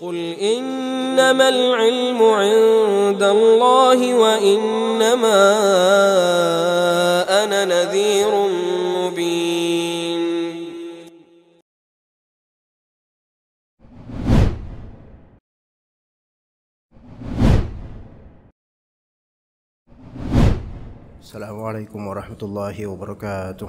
قل انما العلم عند الله وانما انا نذير مبين السلام عليكم ورحمه الله وبركاته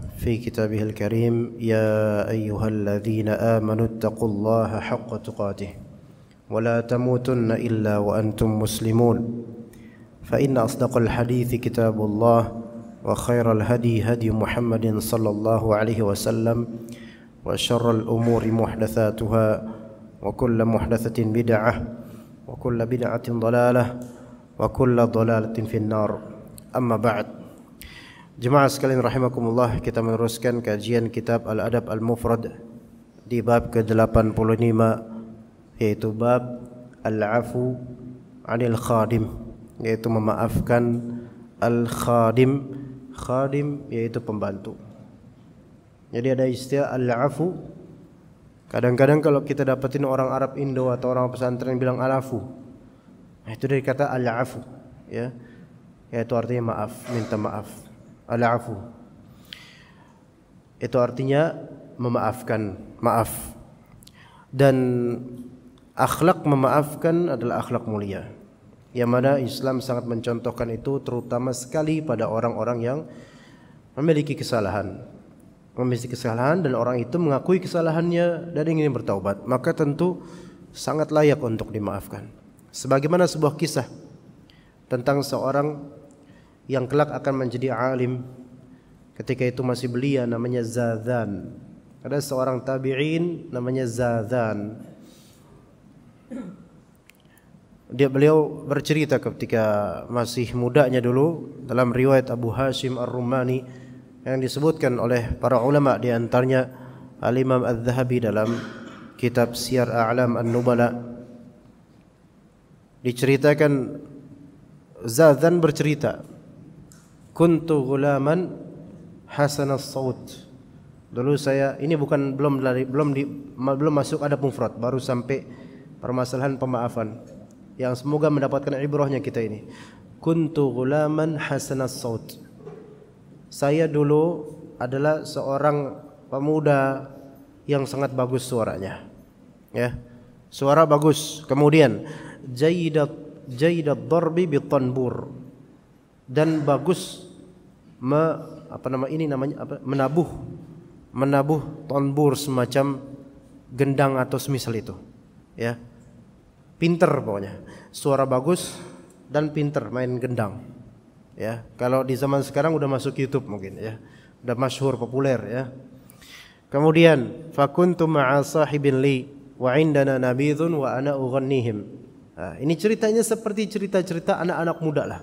في كتابه الكريم يا أيها الذين آمنوا اتقوا الله حق تقاته ولا تموتن إلا وأنتم مسلمون فإن أصدق الحديث كتاب الله وخير الهدي هدي محمد صلى الله عليه وسلم وشر الأمور محدثاتها وكل محدثة بدعة وكل بدعة ضلالة وكل ضلالة في النار أما بعد Jemaah sekalian rahimakumullah, kita meneruskan kajian kitab Al-Adab Al-Mufrad di bab ke-85 yaitu bab Al-Afu 'anil Khadim, yaitu memaafkan al-khadim, khadim yaitu pembantu. Jadi ada istilah al-afu. Kadang-kadang kalau kita dapetin orang Arab Indo atau orang pesantren bilang al-afu. Nah, itu dari kata al-afu, ya. Yaitu artinya maaf, minta maaf al-afu. Itu artinya memaafkan, maaf. Dan akhlak memaafkan adalah akhlak mulia. Yang mana Islam sangat mencontohkan itu terutama sekali pada orang-orang yang memiliki kesalahan. Memiliki kesalahan dan orang itu mengakui kesalahannya dan ingin bertaubat, maka tentu sangat layak untuk dimaafkan. Sebagaimana sebuah kisah tentang seorang yang kelak akan menjadi alim ketika itu masih belia namanya Zadan ada seorang tabi'in namanya Zadan dia beliau bercerita ketika masih mudanya dulu dalam riwayat Abu Hashim Ar-Rumani yang disebutkan oleh para ulama di antaranya Al-Imam dalam kitab Syiar A'lam An-Nubala diceritakan Zadan bercerita kuntu gulaman hasanas saut dulu saya ini bukan belum dari belum di belum masuk ada mufrad baru sampai permasalahan pemaafan yang semoga mendapatkan ibrahnya kita ini kuntu gulaman hasanas saut saya dulu adalah seorang pemuda yang sangat bagus suaranya ya suara bagus kemudian jaidat jaidat darbi bitanbur dan bagus me, apa nama ini namanya apa, menabuh menabuh tonbur semacam gendang atau semisal itu ya pinter pokoknya suara bagus dan pinter main gendang ya kalau di zaman sekarang udah masuk YouTube mungkin ya udah masyhur populer ya kemudian fakuntu ma'asah ibn li wa indana nabidun wa ana ughannihim nah, ini ceritanya seperti cerita-cerita anak-anak muda lah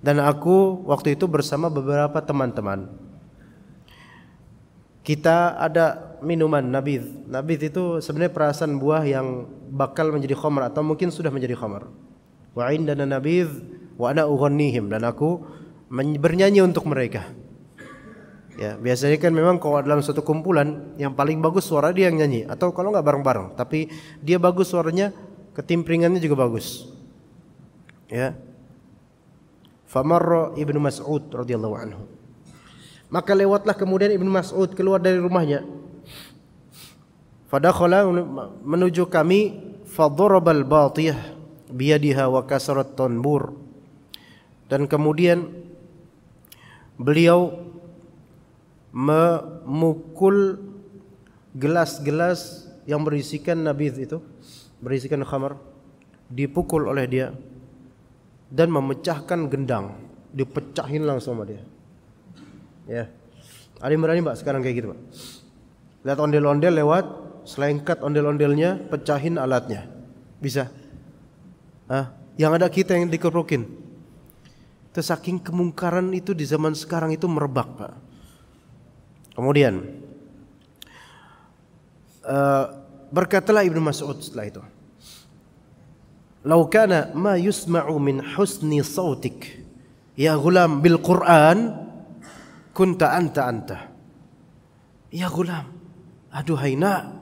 dan aku waktu itu bersama beberapa teman-teman. Kita ada minuman nabid. Nabid itu sebenarnya perasan buah yang bakal menjadi khamar atau mungkin sudah menjadi khamar. Wa indana nabid wa ana ughannihim dan aku bernyanyi untuk mereka. Ya, biasanya kan memang kalau dalam suatu kumpulan yang paling bagus suara dia yang nyanyi atau kalau nggak bareng-bareng, tapi dia bagus suaranya, ketimpringannya juga bagus. Ya. Famarra Ibnu Mas'ud radhiyallahu anhu. Maka lewatlah kemudian Ibnu Mas'ud keluar dari rumahnya. Fadakhala menuju kami fadharabal batiyah biyadiha wa kasarat tanbur. Dan kemudian beliau memukul gelas-gelas yang berisikan nabiz itu, berisikan khamar dipukul oleh dia dan memecahkan gendang. Dipecahin langsung sama dia. Ya. Ada yang berani, mbak, sekarang kayak gitu, mbak Lihat ondel-ondel lewat, selengkat ondel-ondelnya, pecahin alatnya. Bisa. Hah? Yang ada kita yang dikerokin. Itu saking kemungkaran itu di zaman sekarang itu merebak, Pak. Kemudian uh, berkatalah Ibnu Mas'ud setelah itu. Lau kana ma yusma'u min husni sautik ya gulam bil Qur'an kunta anta anta. Ya gulam, aduhai nak,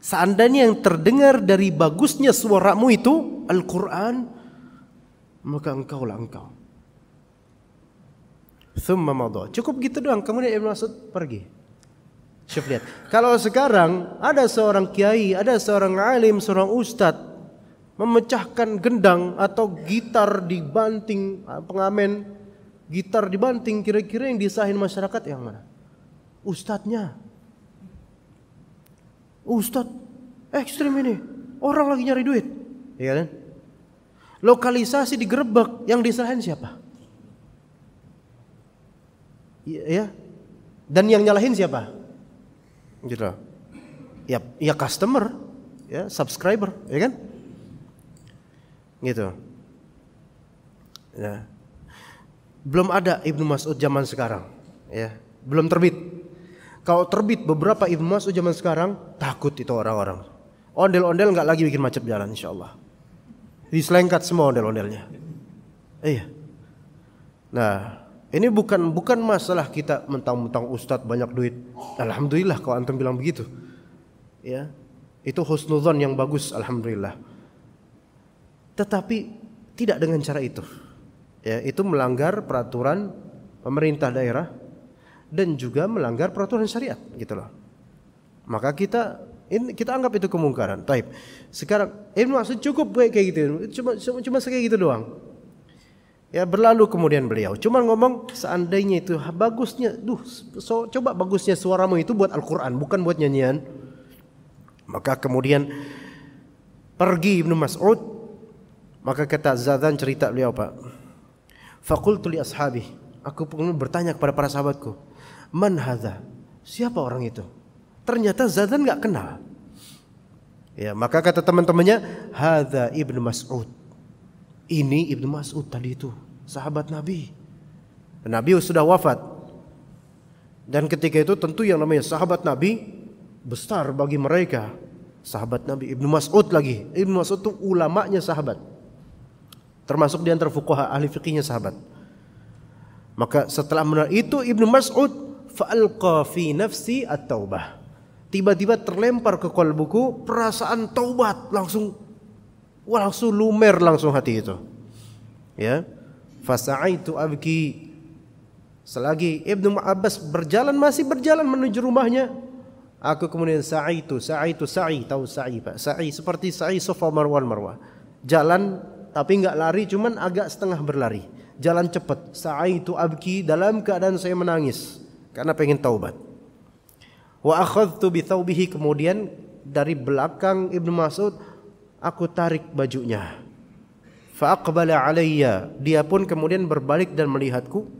seandainya yang terdengar dari bagusnya suaramu itu Al-Qur'an, maka engkaulah engkau. Thumma madha. Cukup gitu doang. Kemudian Ibn Mas'ud pergi. Syuf lihat. Kalau sekarang ada seorang kiai, ada seorang alim, seorang ustadz memecahkan gendang atau gitar dibanting ah, pengamen gitar dibanting kira-kira yang disahin masyarakat yang mana ustadznya ustadz ekstrim ini orang lagi nyari duit ya kan lokalisasi digerebek yang disalahin siapa ya dan yang nyalahin siapa gitu ya ya customer ya subscriber ya kan Gitu. Ya. Belum ada Ibnu Mas'ud zaman sekarang, ya. Belum terbit. Kalau terbit beberapa Ibnu Mas'ud zaman sekarang, takut itu orang-orang. Ondel-ondel nggak lagi bikin macet jalan insya Allah. Diselengkat semua ondel-ondelnya. Iya. Nah, ini bukan bukan masalah kita mentang-mentang ustadz banyak duit. Alhamdulillah kalau antum bilang begitu. Ya. Itu husnuzon yang bagus alhamdulillah. Tetapi tidak dengan cara itu. Ya, itu melanggar peraturan pemerintah daerah dan juga melanggar peraturan syariat gitu loh. Maka kita kita anggap itu kemungkaran. Taib. Sekarang Ibnu eh, Mas'ud cukup baik kayak gitu. Cuma cuma, cuma kayak gitu doang. Ya berlalu kemudian beliau cuma ngomong seandainya itu bagusnya, duh so, coba bagusnya suaramu itu buat Al-Qur'an bukan buat nyanyian. Maka kemudian pergi Ibnu Mas'ud maka kata Zadan cerita beliau Pak. Fakultu li ashabi. Aku pun bertanya kepada para sahabatku. Man hadha? Siapa orang itu? Ternyata Zadan gak kenal. Ya, maka kata teman-temannya, hadza Ibnu Mas'ud. Ini Ibnu Mas'ud tadi itu, sahabat Nabi. Nabi sudah wafat. Dan ketika itu tentu yang namanya sahabat Nabi besar bagi mereka. Sahabat Nabi Ibnu Mas'ud lagi. Ibnu Mas'ud itu ulamanya sahabat termasuk di antara fuqaha ahli fikihnya sahabat. Maka setelah mendengar itu Ibnu Mas'ud fa'alqa fi nafsi at-taubah. Tiba-tiba terlempar ke kolbuku perasaan taubat langsung wah langsung lumer langsung hati itu. Ya. Fasa'aitu abki Selagi Ibnu Abbas berjalan masih berjalan menuju rumahnya, aku kemudian sa'i itu, sa'i itu sa'i, tahu sa'i Pak, sa'i seperti sa'i sofa Marwan Marwah. Jalan tapi nggak lari cuman agak setengah berlari jalan cepat sa'aitu abki dalam keadaan saya menangis karena pengen taubat wa akhadtu bi thawbihi kemudian dari belakang Ibnu Mas'ud aku tarik bajunya aqbala alayya dia pun kemudian berbalik dan melihatku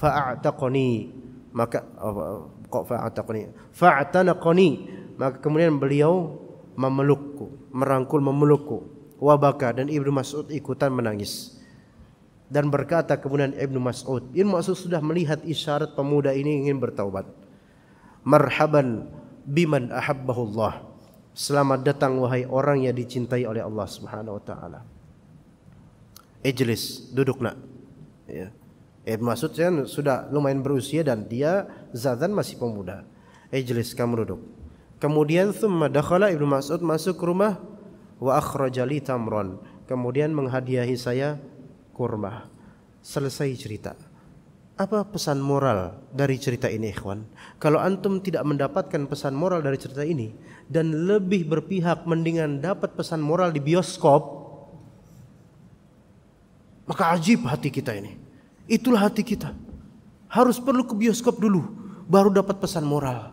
a'taqani maka oh, kok fa a'tanaqani maka kemudian beliau memelukku merangkul memelukku wabaka dan Ibnu Mas'ud ikutan menangis dan berkata kemudian Ibnu Mas'ud, Ibnu Mas'ud sudah melihat isyarat pemuda ini ingin bertaubat. Marhaban biman ahabbahu Allah. Selamat datang wahai orang yang dicintai oleh Allah Subhanahu wa taala. Ijlis, duduk nak. Ya. Ibnu Mas'ud kan sudah lumayan berusia dan dia zadan masih pemuda. Ijlis, kamu duduk. Kemudian thumma dakhala Ibnu Mas'ud masuk rumah wa akhrajali tamron kemudian menghadiahi saya kurma selesai cerita apa pesan moral dari cerita ini ikhwan kalau antum tidak mendapatkan pesan moral dari cerita ini dan lebih berpihak mendingan dapat pesan moral di bioskop maka ajib hati kita ini itulah hati kita harus perlu ke bioskop dulu baru dapat pesan moral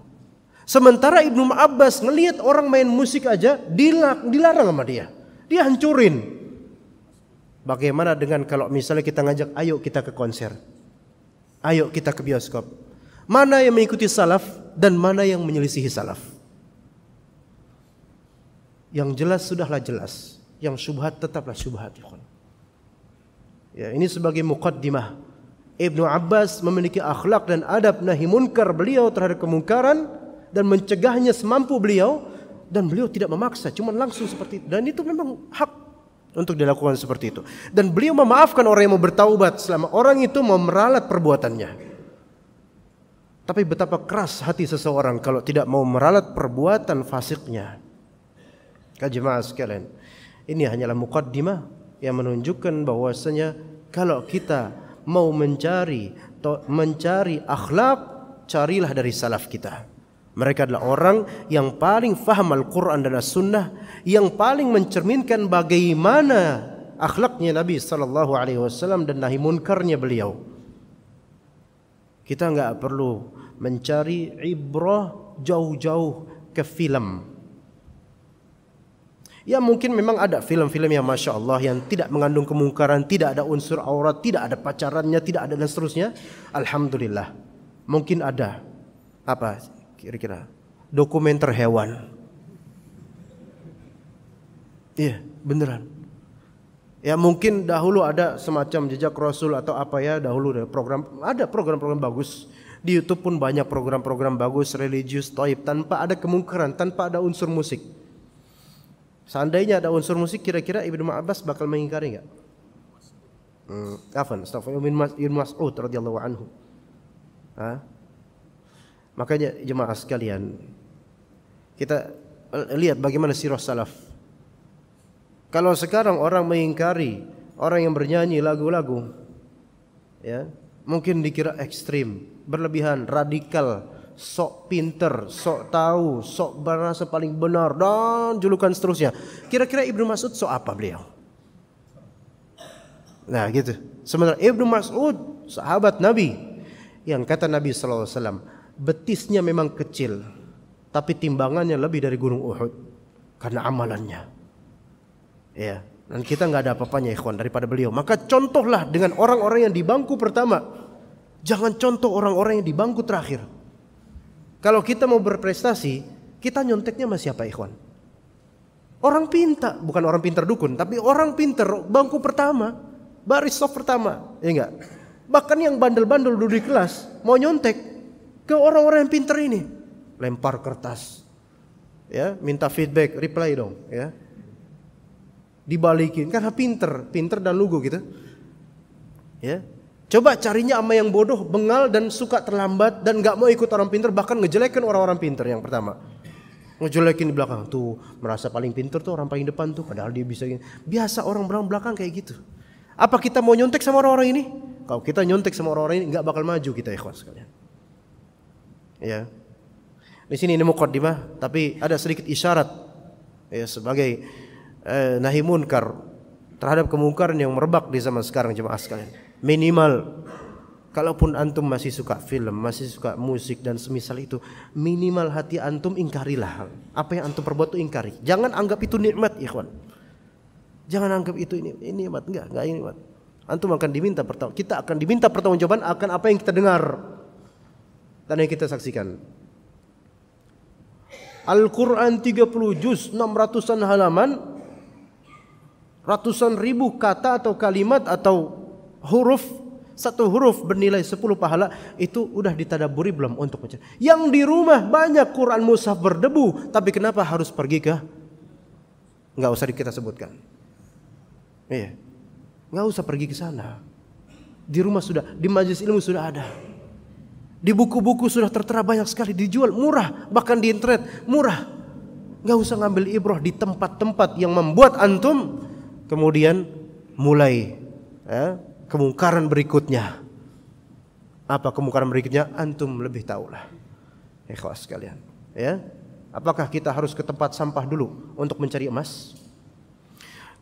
Sementara Ibnu Abbas ngelihat orang main musik aja dilarang sama dia. Dia hancurin. Bagaimana dengan kalau misalnya kita ngajak ayo kita ke konser. Ayo kita ke bioskop. Mana yang mengikuti salaf dan mana yang menyelisihi salaf. Yang jelas sudahlah jelas. Yang subhat tetaplah subhat. Ya, ya, ini sebagai muqaddimah. Ibnu Abbas memiliki akhlak dan adab nahi munkar beliau terhadap kemungkaran dan mencegahnya semampu beliau dan beliau tidak memaksa, cuma langsung seperti itu. Dan itu memang hak untuk dilakukan seperti itu. Dan beliau memaafkan orang yang mau bertaubat selama orang itu mau meralat perbuatannya. Tapi betapa keras hati seseorang kalau tidak mau meralat perbuatan fasiknya. kajimah sekalian, ini hanyalah mukaddimah yang menunjukkan bahwasanya kalau kita mau mencari mencari akhlak, carilah dari salaf kita. Mereka adalah orang yang paling faham Al-Quran dan As-Sunnah, yang paling mencerminkan bagaimana akhlaknya Nabi Sallallahu Alaihi Wasallam dan nahi munkarnya beliau. Kita nggak perlu mencari ibrah jauh-jauh ke film. Ya mungkin memang ada film-film yang Masya Allah yang tidak mengandung kemungkaran, tidak ada unsur aurat, tidak ada pacarannya, tidak ada dan seterusnya. Alhamdulillah. Mungkin ada. Apa? kira-kira dokumenter hewan iya beneran ya mungkin dahulu ada semacam jejak rasul atau apa ya dahulu ada program ada program-program bagus di YouTube pun banyak program-program bagus religius toib tanpa ada kemungkaran tanpa ada unsur musik seandainya ada unsur musik kira-kira Ibnu Abbas bakal mengingkari nggak Hmm, afan, Ibnu Mas'ud radhiyallahu anhu. Ha? Makanya jemaah sekalian, kita eh, lihat bagaimana sirah salaf. Kalau sekarang orang mengingkari orang yang bernyanyi lagu-lagu, ya mungkin dikira ekstrim, berlebihan, radikal, sok pinter, sok tahu, sok berasa paling benar dan julukan seterusnya. Kira-kira Ibnu Mas'ud sok apa beliau? Nah gitu. Sementara Ibnu Mas'ud sahabat Nabi yang kata Nabi saw betisnya memang kecil, tapi timbangannya lebih dari gunung Uhud karena amalannya. Ya, dan kita nggak ada apa-apanya ikhwan daripada beliau. Maka contohlah dengan orang-orang yang di bangku pertama. Jangan contoh orang-orang yang di bangku terakhir. Kalau kita mau berprestasi, kita nyonteknya masih apa ikhwan? Orang pintar, bukan orang pintar dukun, tapi orang pintar bangku pertama, baris soft pertama, ya enggak? Bahkan yang bandel-bandel dulu di kelas, mau nyontek, ke orang-orang yang pinter ini. Lempar kertas. Ya, minta feedback, reply dong, ya. Dibalikin karena pinter, pinter dan lugu gitu. Ya. Coba carinya sama yang bodoh, bengal dan suka terlambat dan nggak mau ikut orang pinter bahkan ngejelekin orang-orang pinter yang pertama. Ngejelekin di belakang tuh, merasa paling pinter tuh orang paling depan tuh padahal dia bisa gini. Biasa orang belakang kayak gitu. Apa kita mau nyontek sama orang-orang ini? Kalau kita nyontek sama orang-orang ini nggak bakal maju kita ikhwan sekalian. Ya. Di sini ini mukaddimah tapi ada sedikit isyarat ya sebagai eh, nahi munkar terhadap kemungkaran yang merebak di zaman sekarang jemaah sekalian. Minimal kalaupun antum masih suka film, masih suka musik dan semisal itu, minimal hati antum ingkarilah. Apa yang antum perbuat itu ingkari. Jangan anggap itu nikmat, ikhwan. Jangan anggap itu ini ini nikmat, enggak, enggak ini nikmat. Antum akan diminta pertanggung kita akan diminta pertanggungjawaban akan apa yang kita dengar. Dan yang kita saksikan. Al-Quran 30 juz 600an halaman. Ratusan ribu kata atau kalimat atau huruf. Satu huruf bernilai 10 pahala itu udah ditadaburi belum untuk baca. Yang di rumah banyak Quran musaf berdebu. Tapi kenapa harus pergi ke? Nggak usah kita sebutkan. Iya. Nggak usah pergi ke sana. Di rumah sudah, di majelis ilmu sudah ada. Di buku-buku sudah tertera banyak sekali dijual murah, bahkan di internet murah. Gak usah ngambil ibroh di tempat-tempat yang membuat antum kemudian mulai ya, kemungkaran berikutnya. Apa kemungkaran berikutnya? Antum lebih tahu lah. Ikhlas sekalian. Ya, apakah kita harus ke tempat sampah dulu untuk mencari emas?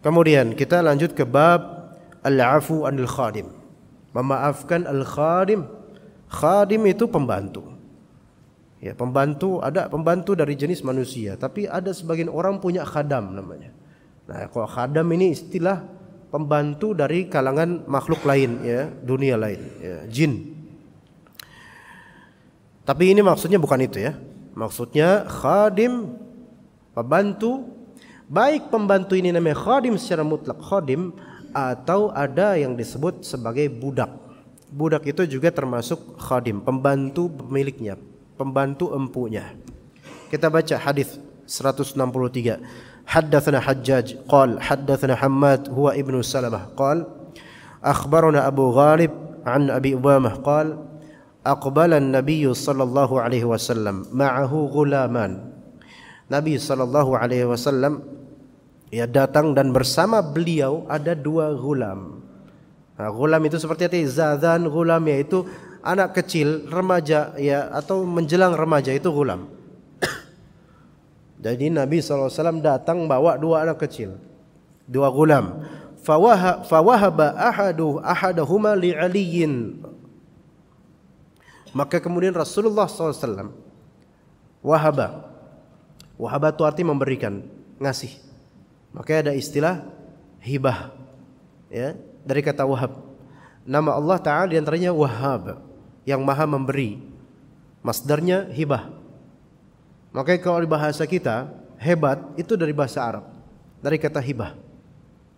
Kemudian kita lanjut ke bab al-afu anil khadim. Memaafkan al-khadim Khadim itu pembantu. Ya, pembantu ada pembantu dari jenis manusia, tapi ada sebagian orang punya khadam namanya. Nah, kalau khadam ini istilah pembantu dari kalangan makhluk lain ya, dunia lain, ya, jin. Tapi ini maksudnya bukan itu ya. Maksudnya khadim pembantu baik pembantu ini namanya khadim secara mutlak khadim atau ada yang disebut sebagai budak. Budak itu juga termasuk khadim, pembantu pemiliknya, pembantu empunya. Kita baca hadis 163. Haddatsana Hajjaj qol haddatsana Hammad huwa ibnu Salamah qol akhbarana Abu Ghalib an Abi Umamah qol aqbala an-nabiy sallallahu alaihi wasallam ma'ahu ghulaman. Nabi sallallahu alaihi wasallam ya datang dan bersama beliau ada dua ghulam. Nah, gulam itu seperti arti zadan gulam yaitu anak kecil, remaja ya atau menjelang remaja itu gulam. Jadi Nabi SAW datang bawa dua anak kecil, dua gulam. fawahaba ahadu ahadahuma li aliyin. Maka kemudian Rasulullah SAW wahaba. Wahaba itu arti memberikan, ngasih. Makanya ada istilah hibah. Ya, dari kata Wahab. Nama Allah Ta'ala diantaranya Wahab yang maha memberi. Masdarnya hibah. Makanya kalau di bahasa kita hebat itu dari bahasa Arab. Dari kata hibah.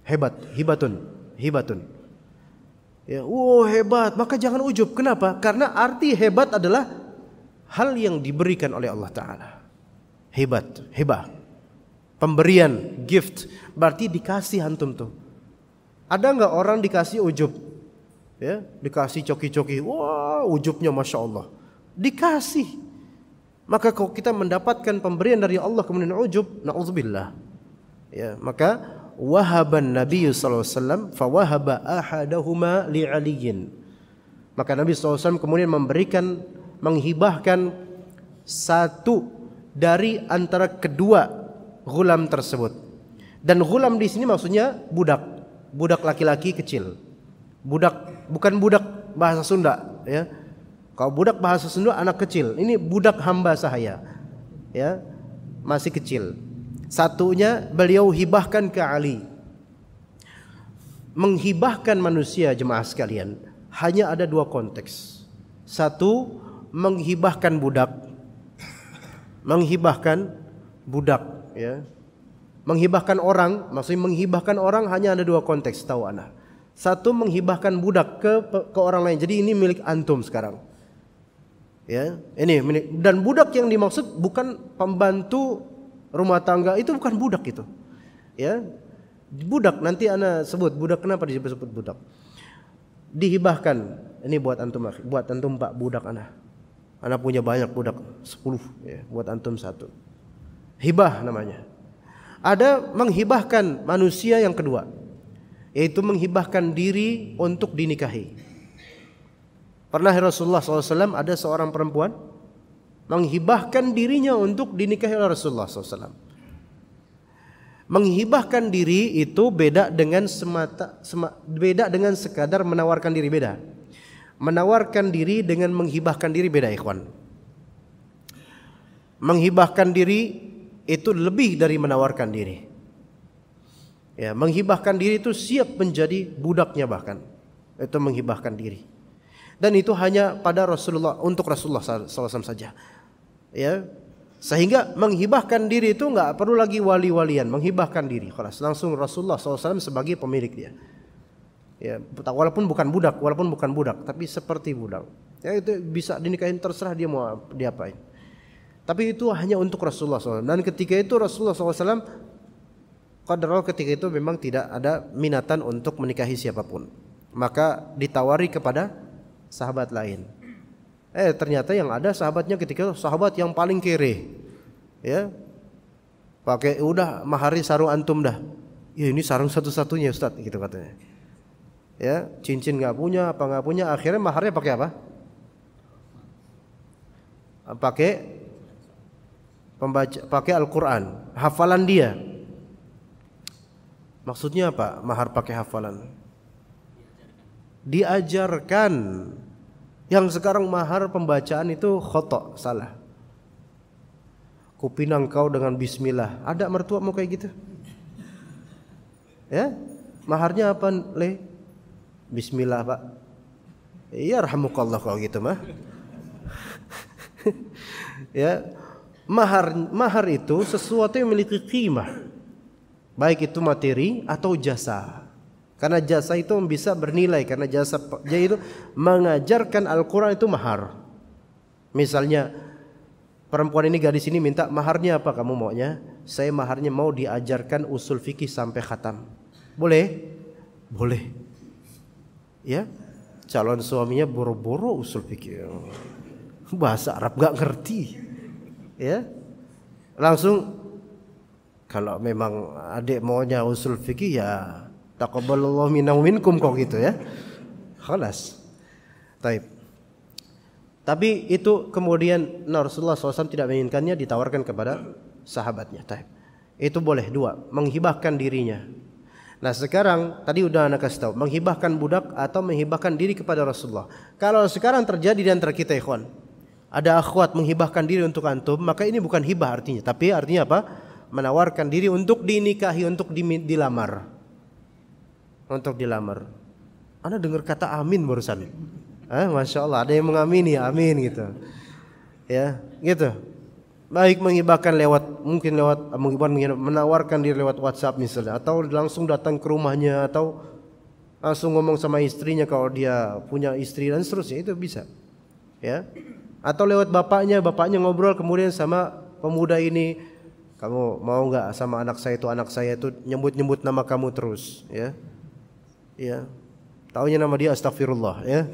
Hebat, hibatun, hibatun. Ya, wow hebat. Maka jangan ujub. Kenapa? Karena arti hebat adalah hal yang diberikan oleh Allah Ta'ala. Hebat, hebat Pemberian, gift. Berarti dikasih antum tuh ada nggak orang dikasih ujub? Ya, dikasih coki-coki. Wah, ujubnya masya Allah. Dikasih. Maka kalau kita mendapatkan pemberian dari Allah kemudian ujub, naudzubillah. Ya, maka wahaban Nabi saw. fawahaba ahadahuma li aliyin. Maka Nabi SAW kemudian memberikan menghibahkan satu dari antara kedua gulam tersebut. Dan gulam di sini maksudnya budak budak laki-laki kecil. Budak bukan budak bahasa Sunda ya. Kalau budak bahasa Sunda anak kecil, ini budak hamba sahaya. Ya. Masih kecil. Satunya beliau hibahkan ke Ali. Menghibahkan manusia jemaah sekalian hanya ada dua konteks. Satu menghibahkan budak. Menghibahkan budak ya Menghibahkan orang, maksudnya menghibahkan orang hanya ada dua konteks tahu anak. Satu menghibahkan budak ke ke orang lain. Jadi ini milik antum sekarang. Ya, ini milik dan budak yang dimaksud bukan pembantu rumah tangga, itu bukan budak itu. Ya. Budak nanti ana sebut budak kenapa disebut sebut budak? Dihibahkan. Ini buat antum, buat antum Pak budak anak. Anak punya banyak budak, 10 ya, buat antum satu. Hibah namanya ada menghibahkan manusia yang kedua yaitu menghibahkan diri untuk dinikahi pernah Rasulullah SAW ada seorang perempuan menghibahkan dirinya untuk dinikahi oleh Rasulullah SAW menghibahkan diri itu beda dengan semata sema, beda dengan sekadar menawarkan diri beda menawarkan diri dengan menghibahkan diri beda ikhwan menghibahkan diri itu lebih dari menawarkan diri. Ya, menghibahkan diri itu siap menjadi budaknya bahkan. Itu menghibahkan diri. Dan itu hanya pada Rasulullah untuk Rasulullah SAW saja. Ya, sehingga menghibahkan diri itu nggak perlu lagi wali-walian menghibahkan diri. Kalau langsung Rasulullah SAW sebagai pemilik dia. Ya, walaupun bukan budak, walaupun bukan budak, tapi seperti budak. Ya itu bisa dinikahin terserah dia mau diapain. Tapi itu hanya untuk Rasulullah SAW. Dan ketika itu Rasulullah SAW Qadarullah ketika itu memang tidak ada minatan untuk menikahi siapapun. Maka ditawari kepada sahabat lain. Eh ternyata yang ada sahabatnya ketika itu sahabat yang paling kiri. Ya. Pakai udah mahari sarung antum dah. Ya ini sarung satu-satunya Ustaz gitu katanya. Ya, cincin nggak punya, apa nggak punya, akhirnya maharnya pakai apa? Pakai pembaca pakai Al-Qur'an, hafalan dia. Maksudnya apa? Mahar pakai hafalan. Diajarkan. Yang sekarang mahar pembacaan itu khotok, salah. Kupinang kau dengan bismillah. Ada mertua mau kayak gitu? Ya? Maharnya apa, Le? Bismillah, Pak. Iya, rahmukallah kalau gitu mah. ya, mahar mahar itu sesuatu yang memiliki qimah baik itu materi atau jasa karena jasa itu bisa bernilai karena jasa jadi itu mengajarkan Al-Qur'an itu mahar misalnya perempuan ini gadis ini minta maharnya apa kamu maunya saya maharnya mau diajarkan usul fikih sampai khatam boleh boleh ya calon suaminya boro-boro usul fikih bahasa Arab gak ngerti ya langsung kalau memang adik maunya usul fikih ya takabbalallahu minna minkum kok gitu ya khalas taib tapi itu kemudian nah Rasulullah SAW tidak menginginkannya ditawarkan kepada sahabatnya taib itu boleh dua menghibahkan dirinya Nah sekarang tadi udah anak kasih tahu menghibahkan budak atau menghibahkan diri kepada Rasulullah. Kalau sekarang terjadi di antara kita ikhwan, ada akhwat menghibahkan diri untuk antum, maka ini bukan hibah artinya, tapi artinya apa? Menawarkan diri untuk dinikahi, untuk dilamar. Untuk dilamar. Anda dengar kata amin barusan. Eh, Masya Allah, ada yang mengamini, amin gitu. Ya, gitu. Baik menghibahkan lewat, mungkin lewat, eh, menghibahkan, menawarkan diri lewat WhatsApp misalnya. Atau langsung datang ke rumahnya, atau langsung ngomong sama istrinya kalau dia punya istri dan seterusnya, itu bisa. Ya, atau lewat bapaknya bapaknya ngobrol kemudian sama pemuda ini kamu mau nggak sama anak saya itu anak saya itu nyebut nyebut nama kamu terus ya ya taunya nama dia astagfirullah ya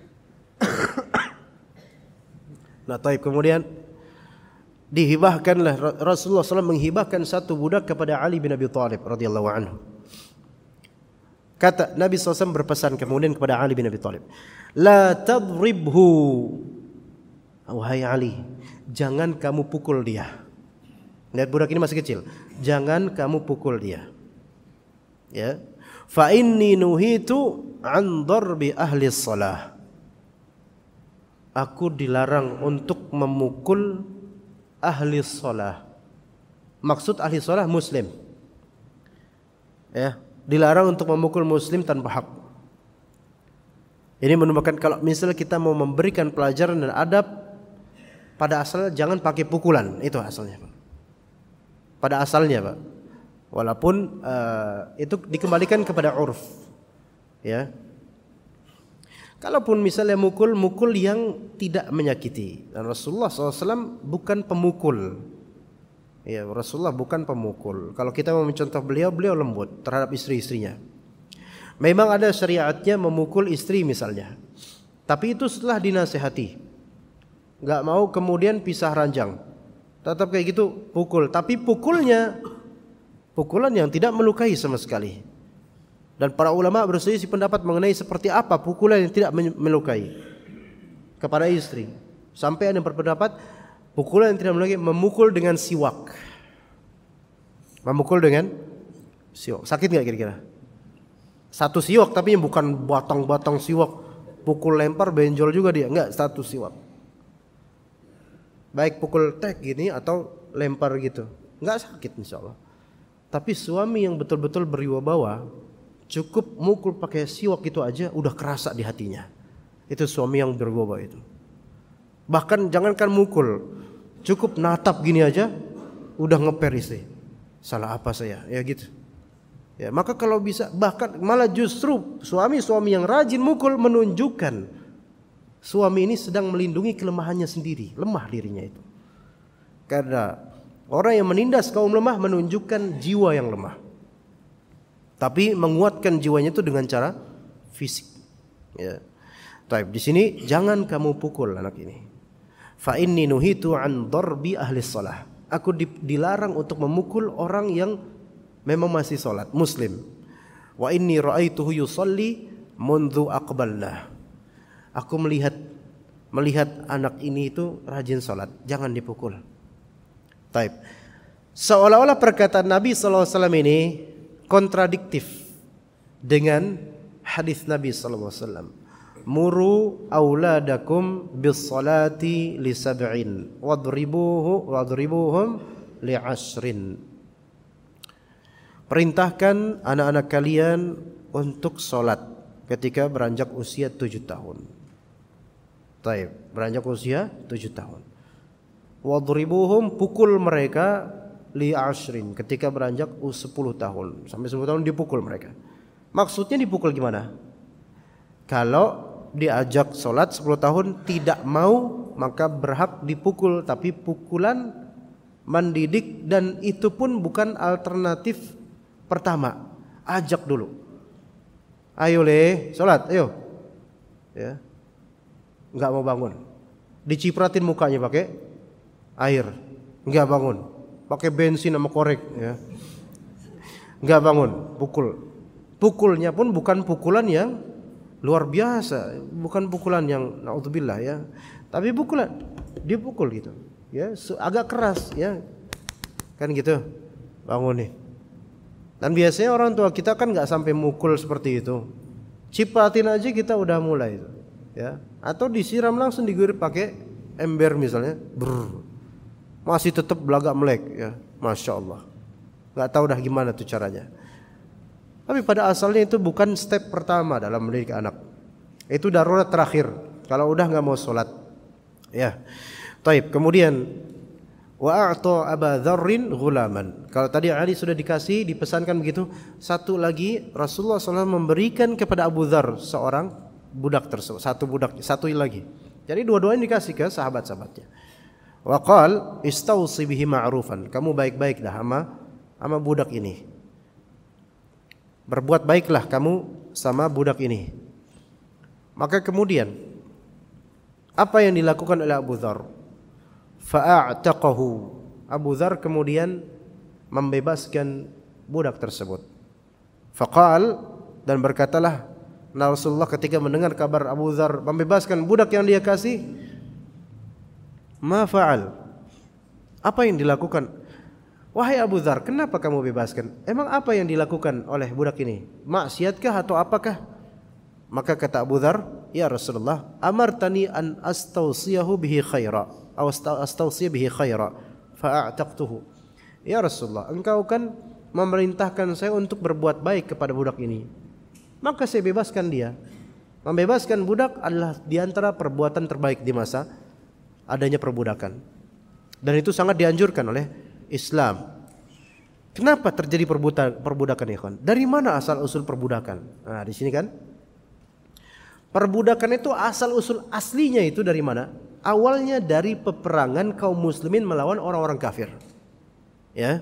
nah taib kemudian dihibahkanlah Rasulullah SAW menghibahkan satu budak kepada Ali bin Abi Thalib radhiyallahu anhu Kata Nabi SAW berpesan kemudian kepada Ali bin Abi Thalib, "La tadribhu." Wahai Ali, jangan kamu pukul dia. Lihat budak ini masih kecil. Jangan kamu pukul dia. Ya. Fa inni nuhitu an darbi ahli salah. Aku dilarang untuk memukul ahli salah. Maksud ahli salah muslim. Ya, dilarang untuk memukul muslim tanpa hak. Ini menunjukkan kalau misal kita mau memberikan pelajaran dan adab pada asalnya jangan pakai pukulan, itu asalnya, Pada asalnya, Pak. Walaupun uh, itu dikembalikan kepada urf. Ya. Kalaupun misalnya mukul, mukul yang tidak menyakiti. Dan Rasulullah SAW bukan pemukul. Ya, Rasulullah bukan pemukul. Kalau kita mau mencontoh beliau, beliau lembut terhadap istri-istrinya. Memang ada syariatnya memukul istri misalnya. Tapi itu setelah dinasehati. Gak mau kemudian pisah ranjang. Tetap kayak gitu pukul. Tapi pukulnya pukulan yang tidak melukai sama sekali. Dan para ulama berselisih pendapat mengenai seperti apa pukulan yang tidak melukai kepada istri. Sampai ada yang berpendapat Pukulan yang tidak lagi memukul dengan siwak. Memukul dengan siwak. Sakit nggak kira-kira? Satu siwak tapi yang bukan batang-batang siwak. Pukul lempar benjol juga dia. Enggak, satu siwak. Baik pukul tek gini atau lempar gitu. Enggak sakit insya Allah. Tapi suami yang betul-betul berwibawa cukup mukul pakai siwak itu aja udah kerasa di hatinya. Itu suami yang berwibawa itu. Bahkan jangankan mukul, Cukup natap gini aja udah ngeper istri. Salah apa saya? Ya gitu. Ya, maka kalau bisa bahkan malah justru suami-suami yang rajin mukul menunjukkan suami ini sedang melindungi kelemahannya sendiri, lemah dirinya itu. Karena orang yang menindas kaum lemah menunjukkan jiwa yang lemah. Tapi menguatkan jiwanya itu dengan cara fisik. Ya. Taib, di sini jangan kamu pukul anak ini fa inni nuhitu an darbi ahli shalah aku dilarang untuk memukul orang yang memang masih salat muslim wa inni raaituhu yusalli mundu aqbalna aku melihat melihat anak ini itu rajin salat jangan dipukul taib seolah-olah perkataan Nabi SAW ini kontradiktif dengan hadis Nabi SAW muru auladakum bis salati li sab'in wadribuhu wadribuhum li asrin Perintahkan anak-anak kalian untuk salat ketika beranjak usia 7 tahun. Taib, beranjak usia 7 tahun. Wadribuhum pukul mereka li ashrin ketika beranjak 10 tahun sampai 10 tahun dipukul mereka. Maksudnya dipukul gimana? Kalau diajak sholat 10 tahun tidak mau maka berhak dipukul tapi pukulan mendidik dan itu pun bukan alternatif pertama ajak dulu ayo le sholat ayo ya nggak mau bangun dicipratin mukanya pakai air nggak bangun pakai bensin sama korek ya nggak bangun pukul pukulnya pun bukan pukulan yang luar biasa bukan pukulan yang naudzubillah ya tapi pukulan dia pukul gitu ya agak keras ya kan gitu bangun nih dan biasanya orang tua kita kan nggak sampai mukul seperti itu cipatin aja kita udah mulai itu ya atau disiram langsung diguyur pakai ember misalnya Brr. masih tetap belagak melek ya masya Allah nggak tahu dah gimana tuh caranya tapi pada asalnya itu bukan step pertama dalam mendidik anak. Itu darurat terakhir. Kalau udah nggak mau sholat. Ya. Taib. Kemudian wa a'ta Aba Kalau tadi Ali sudah dikasih dipesankan begitu, satu lagi Rasulullah SAW memberikan kepada Abu Dhar seorang budak tersebut, satu budak, satu lagi. Jadi dua-duanya dikasih ke sahabat-sahabatnya. Wa qal istausi bihi ma'rufan. Kamu baik-baik dah sama sama budak ini berbuat baiklah kamu sama budak ini. Maka kemudian apa yang dilakukan oleh Abu Dzar? Fa'ataqahu. Abu Dzar kemudian membebaskan budak tersebut. Faqal dan berkatalah nah Rasulullah ketika mendengar kabar Abu Dzar membebaskan budak yang dia kasih, "Ma fa'al?" Apa yang dilakukan Wahai Abu Dhar, kenapa kamu bebaskan? Emang apa yang dilakukan oleh budak ini? Maksiatkah atau apakah? Maka kata Abu Dhar, Ya Rasulullah, amartani an astawsiyahu bihi khaira. Aw astawsiyah bihi khaira. Fa'a'taqtuhu. Ya Rasulullah, engkau kan memerintahkan saya untuk berbuat baik kepada budak ini. Maka saya bebaskan dia. Membebaskan budak adalah diantara perbuatan terbaik di masa adanya perbudakan. Dan itu sangat dianjurkan oleh Islam. Kenapa terjadi perbudakan, perbudakan ya Dari mana asal usul perbudakan? Nah, di sini kan. Perbudakan itu asal usul aslinya itu dari mana? Awalnya dari peperangan kaum muslimin melawan orang-orang kafir. Ya.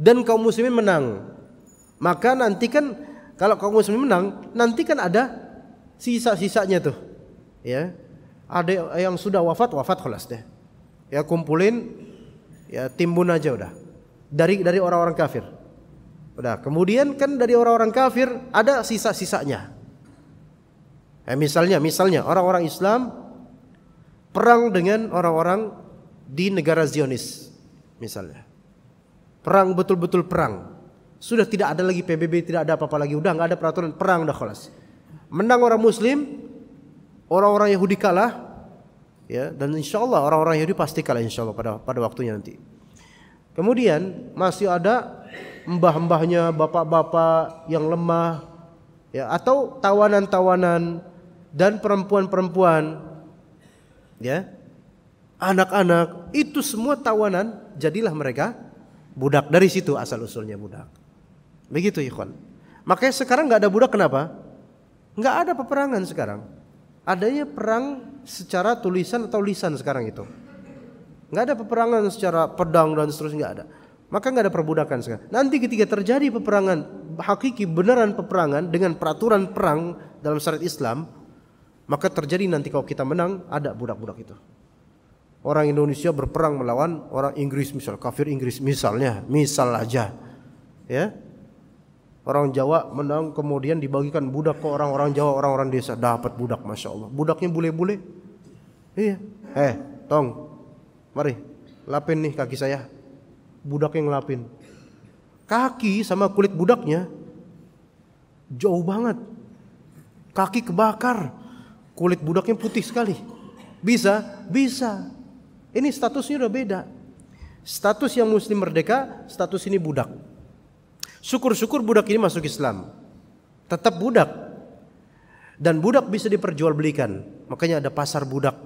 Dan kaum muslimin menang. Maka nanti kan kalau kaum muslimin menang, nanti kan ada sisa-sisanya tuh. Ya. Ada yang sudah wafat, wafat kelas deh. Ya kumpulin ya timbun aja udah dari dari orang-orang kafir udah kemudian kan dari orang-orang kafir ada sisa-sisanya Eh misalnya misalnya orang-orang Islam perang dengan orang-orang di negara Zionis misalnya perang betul-betul perang sudah tidak ada lagi PBB tidak ada apa-apa lagi udah nggak ada peraturan perang dah kelas menang orang Muslim orang-orang Yahudi kalah ya dan insya Allah orang-orang Yahudi pasti kalah insya Allah pada pada waktunya nanti kemudian masih ada mbah-mbahnya bapak-bapak yang lemah ya atau tawanan-tawanan dan perempuan-perempuan ya anak-anak itu semua tawanan jadilah mereka budak dari situ asal usulnya budak begitu ikhwan makanya sekarang nggak ada budak kenapa nggak ada peperangan sekarang adanya perang secara tulisan atau lisan sekarang itu. Nggak ada peperangan secara pedang dan seterusnya nggak ada. Maka nggak ada perbudakan sekarang. Nanti ketika terjadi peperangan hakiki beneran peperangan dengan peraturan perang dalam syariat Islam, maka terjadi nanti kalau kita menang ada budak-budak itu. Orang Indonesia berperang melawan orang Inggris misal kafir Inggris misalnya, misal aja. Ya, Orang Jawa menang kemudian dibagikan budak ke orang-orang Jawa, orang-orang desa. Dapat budak Masya Allah. Budaknya bule-bule. Iya. Eh, tong. Mari. Lapin nih kaki saya. Budak yang lapin. Kaki sama kulit budaknya jauh banget. Kaki kebakar. Kulit budaknya putih sekali. Bisa? Bisa. Ini statusnya udah beda. Status yang muslim merdeka, status ini budak. Syukur-syukur budak ini masuk Islam. Tetap budak. Dan budak bisa diperjualbelikan. Makanya ada pasar budak.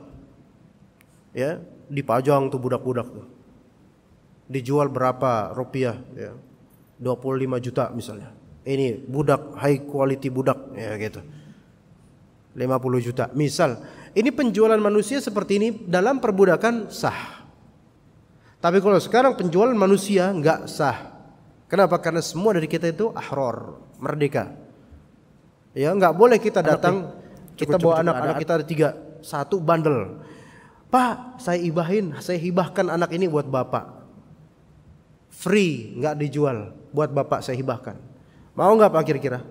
Ya, dipajang tuh budak-budak tuh. Dijual berapa rupiah ya. 25 juta misalnya. Ini budak high quality budak ya gitu. 50 juta misal. Ini penjualan manusia seperti ini dalam perbudakan sah. Tapi kalau sekarang penjualan manusia nggak sah. Kenapa? Karena semua dari kita itu ahror, merdeka. Ya, nggak boleh kita datang cukup, kita cukup, bawa anak-anak kita ada tiga, satu bandel. Pak, saya ibahin, saya hibahkan anak ini buat bapak. Free, nggak dijual, buat bapak saya hibahkan. Mau nggak pak kira-kira?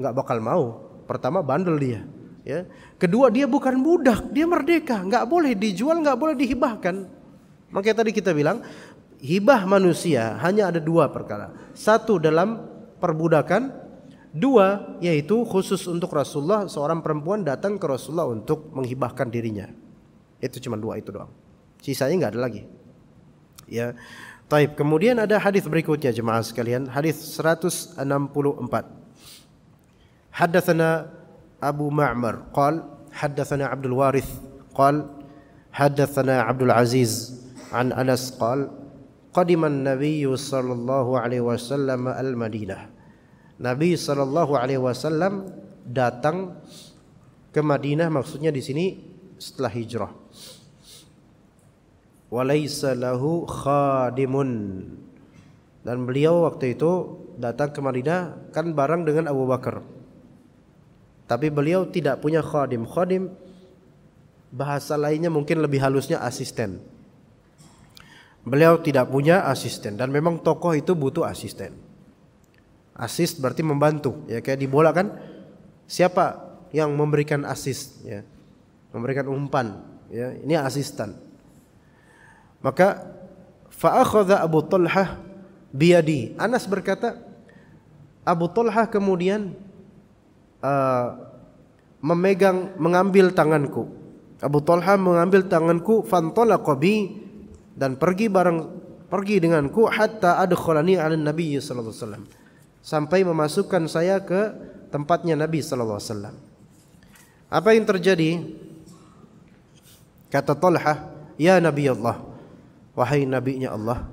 Nggak bakal mau. Pertama bandel dia. Ya. Kedua dia bukan budak, dia merdeka, nggak boleh dijual, nggak boleh dihibahkan. Makanya tadi kita bilang hibah manusia hanya ada dua perkara. Satu dalam perbudakan, dua yaitu khusus untuk Rasulullah seorang perempuan datang ke Rasulullah untuk menghibahkan dirinya. Itu cuma dua itu doang. Sisanya nggak ada lagi. Ya. Taib. Kemudian ada hadis berikutnya jemaah sekalian, hadis 164. Haddatsana Abu Ma'mar qal haddatsana Abdul Warith qal haddatsana Abdul Aziz an Anas qal qadiman nabiyyu sallallahu alaihi wasallam al Madinah. Nabi sallallahu alaihi wasallam datang ke Madinah maksudnya di sini setelah hijrah. Walaysa lahu khadimun. Dan beliau waktu itu datang ke Madinah kan bareng dengan Abu Bakar. Tapi beliau tidak punya khadim. Khadim bahasa lainnya mungkin lebih halusnya asisten Beliau tidak punya asisten dan memang tokoh itu butuh asisten. Asis berarti membantu, ya kayak di bola kan siapa yang memberikan asis ya. Memberikan umpan ya, ini asisten. Maka fa Abu Talha biadi. Anas berkata Abu Talha kemudian uh, memegang mengambil tanganku. Abu Talha mengambil tanganku Fantola bi dan pergi bareng pergi denganku hatta adkhalani 'ala Nabi sallallahu alaihi wasallam sampai memasukkan saya ke tempatnya Nabi sallallahu alaihi wasallam. Apa yang terjadi? Kata Talha, "Ya Nabi Allah, wahai nabinya Allah,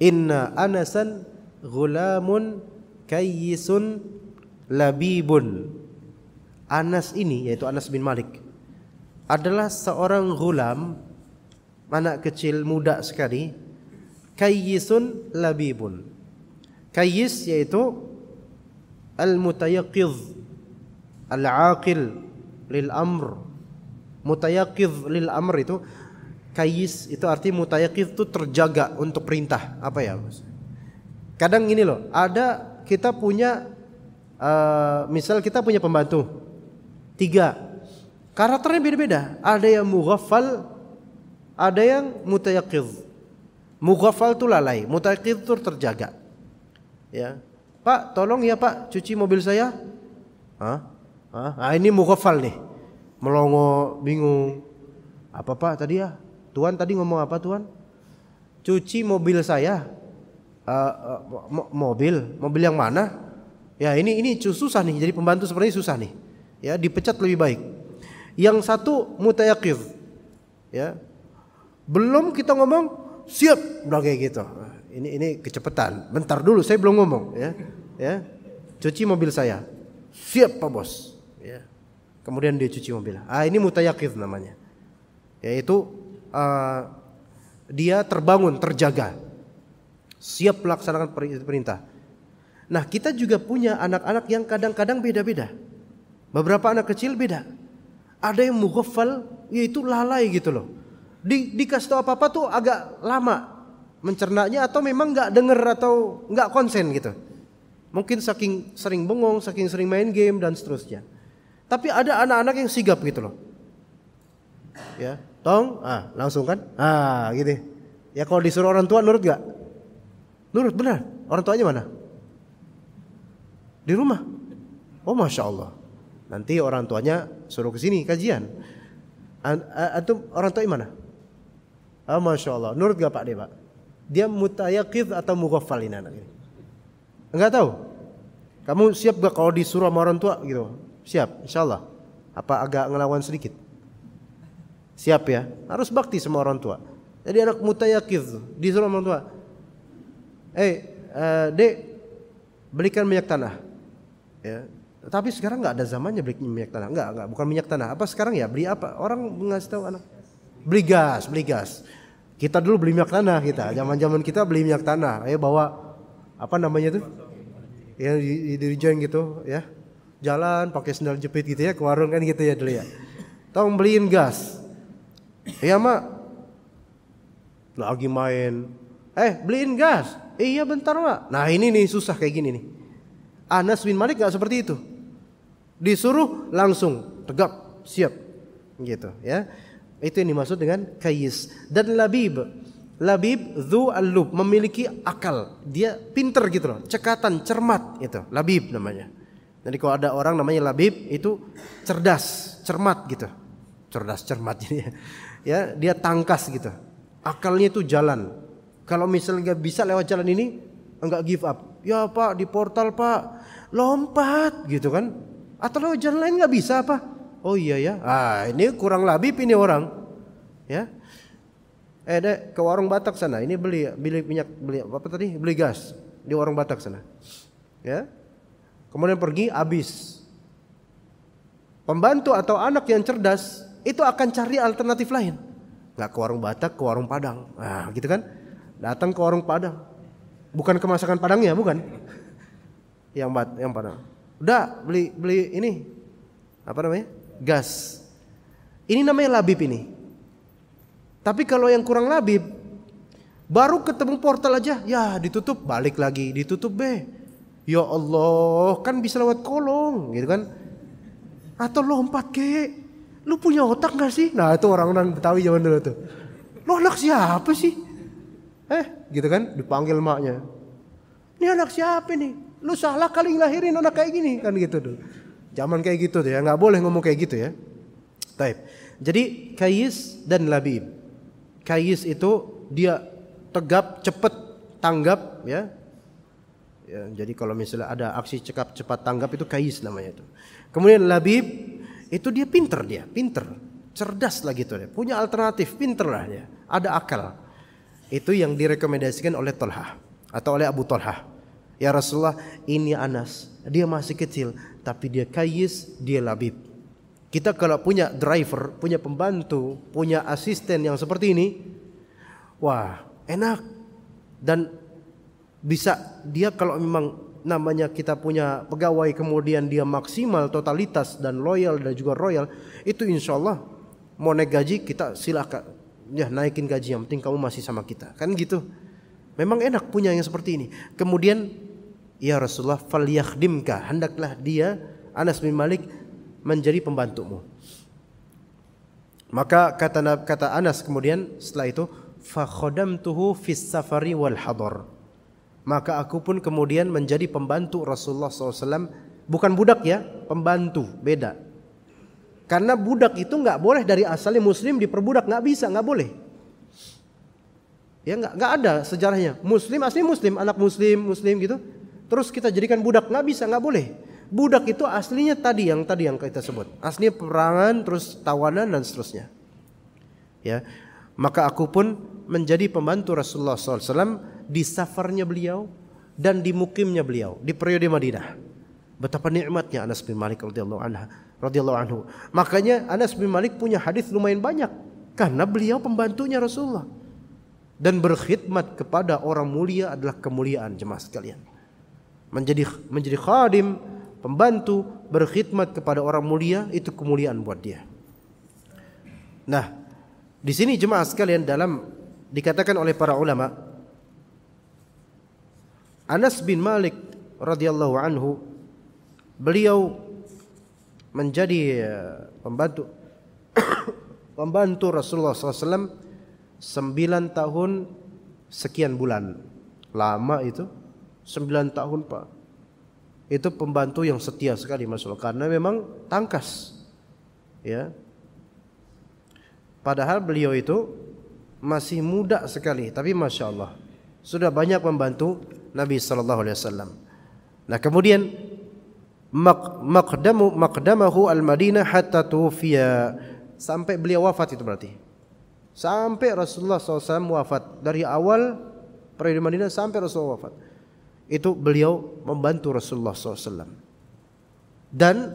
inna anasan ghulamun kayyisun labibun." Anas ini yaitu Anas bin Malik adalah seorang gulam anak kecil muda sekali kayyisun labibun kayyis yaitu al-mutayaqiz al-aqil lil amr mutayaqiz lil amr itu kayyis itu arti mutayaqiz itu terjaga untuk perintah apa ya kadang ini loh ada kita punya uh, misal kita punya pembantu tiga karakternya beda-beda ada yang mughaffal ada yang mutayaqiz. Mughafal tuh lalai, mutayaqiz tuh terjaga. Ya. Pak, tolong ya Pak, cuci mobil saya. Hah? Hah? Ah, ini mughafal nih. Melongo, bingung. Apa Pak tadi ya? Tuan tadi ngomong apa Tuan? Cuci mobil saya. Ah, ah, mobil, mobil yang mana? Ya ini ini susah nih. Jadi pembantu seperti ini susah nih. Ya dipecat lebih baik. Yang satu mutayakiz. Ya belum kita ngomong siap udah kayak gitu. Ini ini kecepatan. Bentar dulu saya belum ngomong ya. Ya. Cuci mobil saya. Siap Pak Bos. Ya. Kemudian dia cuci mobil. Ah ini mutayakif namanya. Yaitu uh, dia terbangun, terjaga. Siap melaksanakan perintah. Nah, kita juga punya anak-anak yang kadang-kadang beda-beda. Beberapa anak kecil beda. Ada yang mughaffal yaitu lalai gitu loh di, dikasih tahu apa-apa tuh agak lama mencernanya atau memang nggak denger atau nggak konsen gitu. Mungkin saking sering bengong, saking sering main game dan seterusnya. Tapi ada anak-anak yang sigap gitu loh. Ya, tong, ah langsung kan, ah gitu. Ya kalau disuruh orang tua nurut gak? Nurut benar. Orang tuanya mana? Di rumah. Oh masya Allah. Nanti orang tuanya suruh ke sini kajian. atau orang tua mana? Ah, Masya Allah. Nurut gak Pak dia Pak? Dia mutayakif atau mughaffal ini anak ini? Enggak tahu. Kamu siap gak kalau disuruh sama orang tua gitu? Siap, insya Allah. Apa agak ngelawan sedikit? Siap ya. Harus bakti sama orang tua. Jadi anak mutayakif disuruh sama orang tua. Eh, uh, dek, belikan minyak tanah. Ya, tapi sekarang nggak ada zamannya beli minyak tanah. Nggak, nggak, bukan minyak tanah. Apa sekarang ya beli apa? Orang ngasih tahu anak beli gas, beli gas. Kita dulu beli minyak tanah kita, zaman-zaman kita beli minyak tanah, ayo bawa apa namanya itu? yang di, dirijen gitu ya. Jalan pakai sandal jepit gitu ya ke warung kan gitu ya dulu ya. Tong beliin gas. Iya, Mak. Lagi main. Eh, beliin gas. Iya bentar, Mak. Nah, ini nih susah kayak gini nih. Anas bin Malik gak seperti itu. Disuruh langsung tegap, siap gitu ya itu yang dimaksud dengan kais. Dan labib, labib zu alub memiliki akal. Dia pinter gitu loh, cekatan, cermat itu, labib namanya. Jadi kalau ada orang namanya labib itu cerdas, cermat gitu. Cerdas, cermat jadi ya. ya, dia tangkas gitu. Akalnya itu jalan. Kalau misalnya nggak bisa lewat jalan ini, enggak give up. Ya Pak, di portal Pak, lompat gitu kan. Atau lewat jalan lain nggak bisa apa? Oh iya ya. Ah, ini kurang labib ini orang. Ya. Eh, dek, ke warung Batak sana. Ini beli beli minyak, beli apa tadi? Beli gas di warung Batak sana. Ya. Kemudian pergi habis. Pembantu atau anak yang cerdas itu akan cari alternatif lain. Gak ke warung Batak, ke warung Padang. Nah, gitu kan? Datang ke warung Padang. Bukan ke masakan Padangnya, bukan. yang bat, yang Padang. Udah, beli beli ini. Apa namanya? gas. Ini namanya labib ini. Tapi kalau yang kurang labib, baru ketemu portal aja, ya ditutup, balik lagi, ditutup be. Ya Allah, kan bisa lewat kolong, gitu kan? Atau lompat ke? Lu punya otak gak sih? Nah itu orang-orang Betawi zaman dulu tuh. Lu anak siapa sih? Eh, gitu kan? Dipanggil maknya. Ini anak siapa nih? Lu salah kali ngelahirin anak kayak gini kan gitu tuh. Zaman kayak gitu tuh ya, nggak boleh ngomong kayak gitu ya. Taib. Jadi Kais dan Labib. Kais itu dia tegap, cepet tanggap ya. ya. Jadi kalau misalnya ada aksi cekap cepat tanggap itu Kais namanya itu. Kemudian Labib itu dia pinter dia, pinter, cerdas lah gitu ya. Punya alternatif, pinter lah ya. ada akal. Itu yang direkomendasikan oleh Tolha atau oleh Abu Tolha. Ya Rasulullah, ini Anas, dia masih kecil, tapi dia kayis, dia labib. Kita kalau punya driver, punya pembantu, punya asisten yang seperti ini, wah enak dan bisa dia kalau memang namanya kita punya pegawai kemudian dia maksimal totalitas dan loyal dan juga royal itu insya Allah mau naik gaji kita silahkan ya naikin gaji yang penting kamu masih sama kita kan gitu memang enak punya yang seperti ini kemudian Ya Rasulullah fal yakhdimka hendaklah dia Anas bin Malik menjadi pembantumu. Maka kata kata Anas kemudian setelah itu fa khadamtuhu fis safari wal hadar. Maka aku pun kemudian menjadi pembantu Rasulullah SAW bukan budak ya, pembantu beda. Karena budak itu nggak boleh dari asalnya Muslim diperbudak nggak bisa nggak boleh. Ya nggak nggak ada sejarahnya. Muslim asli Muslim anak Muslim Muslim gitu terus kita jadikan budak nggak bisa nggak boleh budak itu aslinya tadi yang tadi yang kita sebut aslinya perangan terus tawanan dan seterusnya ya maka aku pun menjadi pembantu Rasulullah SAW di safarnya beliau dan di mukimnya beliau di periode Madinah betapa nikmatnya Anas bin Malik radhiyallahu anha radhiyallahu anhu makanya Anas bin Malik punya hadis lumayan banyak karena beliau pembantunya Rasulullah dan berkhidmat kepada orang mulia adalah kemuliaan jemaah sekalian menjadi menjadi khadim, pembantu, berkhidmat kepada orang mulia itu kemuliaan buat dia. Nah, di sini jemaah sekalian dalam dikatakan oleh para ulama Anas bin Malik radhiyallahu anhu beliau menjadi eh, pembantu pembantu Rasulullah SAW sembilan tahun sekian bulan lama itu 9 tahun Pak. Itu pembantu yang setia sekali masuk karena memang tangkas. Ya. Padahal beliau itu masih muda sekali tapi Masya Allah sudah banyak membantu Nabi saw. alaihi wasallam. Nah, kemudian maqdamu maqdamahu al-Madinah hatta tufiya sampai beliau wafat itu berarti. Sampai Rasulullah SAW wafat dari awal periode Madinah sampai Rasulullah wafat. Itu beliau membantu Rasulullah SAW. Dan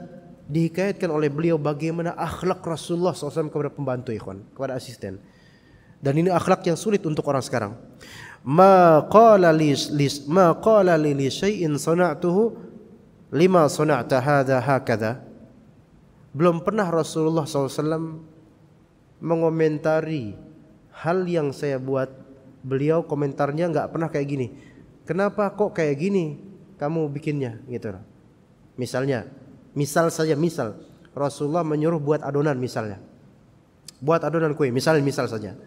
dihikayatkan oleh beliau bagaimana akhlak Rasulullah SAW kepada pembantu ikhwan, kepada asisten. Dan ini akhlak yang sulit untuk orang sekarang. Ma qala li ma qala li li syai'in sana'tuhu lima sana'ta hadha hakadha. Belum pernah Rasulullah SAW mengomentari hal yang saya buat. Beliau komentarnya nggak pernah kayak gini. Kenapa kok kayak gini kamu bikinnya gitu loh. Misalnya, misal saja misal Rasulullah menyuruh buat adonan misalnya. Buat adonan kue, misal misal saja.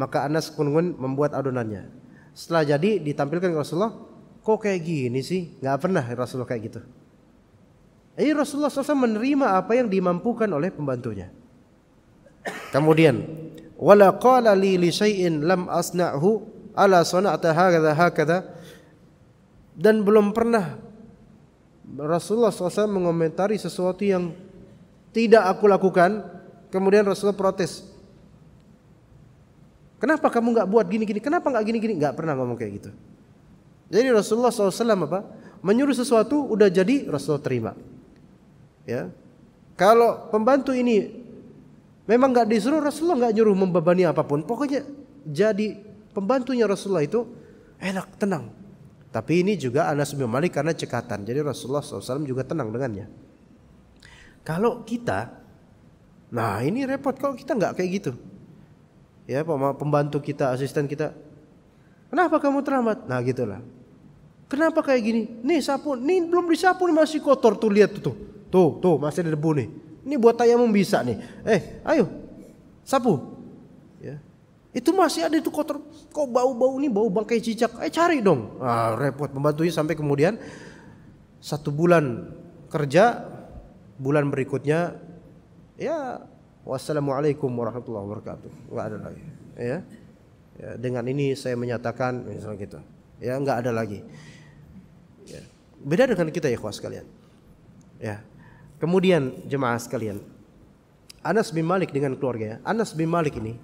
Maka Anas kungun membuat adonannya. Setelah jadi ditampilkan ke Rasulullah, kok kayak gini sih? Gak pernah Rasulullah kayak gitu. Ini Rasulullah SAW menerima apa yang dimampukan oleh pembantunya. Kemudian, wala qala li li syai'in lam asna'hu ala sana'ta hakadha hakadha dan belum pernah Rasulullah SAW mengomentari sesuatu yang tidak aku lakukan kemudian Rasulullah protes kenapa kamu nggak buat gini gini kenapa nggak gini gini nggak pernah ngomong kayak gitu jadi Rasulullah SAW apa menyuruh sesuatu udah jadi Rasulullah terima ya kalau pembantu ini memang nggak disuruh Rasulullah nggak nyuruh membebani apapun pokoknya jadi pembantunya Rasulullah itu enak tenang tapi ini juga Anas bin Malik karena cekatan. Jadi Rasulullah SAW juga tenang dengannya. Kalau kita, nah ini repot kalau kita nggak kayak gitu. Ya pembantu kita, asisten kita, kenapa kamu terlambat? Nah gitulah. Kenapa kayak gini? Nih sapu, nih belum disapu nih masih kotor tuh lihat tuh tuh tuh, tuh masih ada debu nih. Ini buat tayamum bisa nih. Eh ayo sapu itu masih ada itu kotor. Kok bau-bau ini bau bangkai cicak. Eh cari dong. Ah, repot membantunya sampai kemudian satu bulan kerja, bulan berikutnya ya wassalamualaikum warahmatullahi wabarakatuh. nggak ada lagi. Ya. ya dengan ini saya menyatakan misalnya gitu. Ya nggak ada lagi. Ya. Beda dengan kita ya ikhwah kalian Ya. Kemudian jemaah sekalian. Anas bin Malik dengan keluarganya Anas bin Malik ini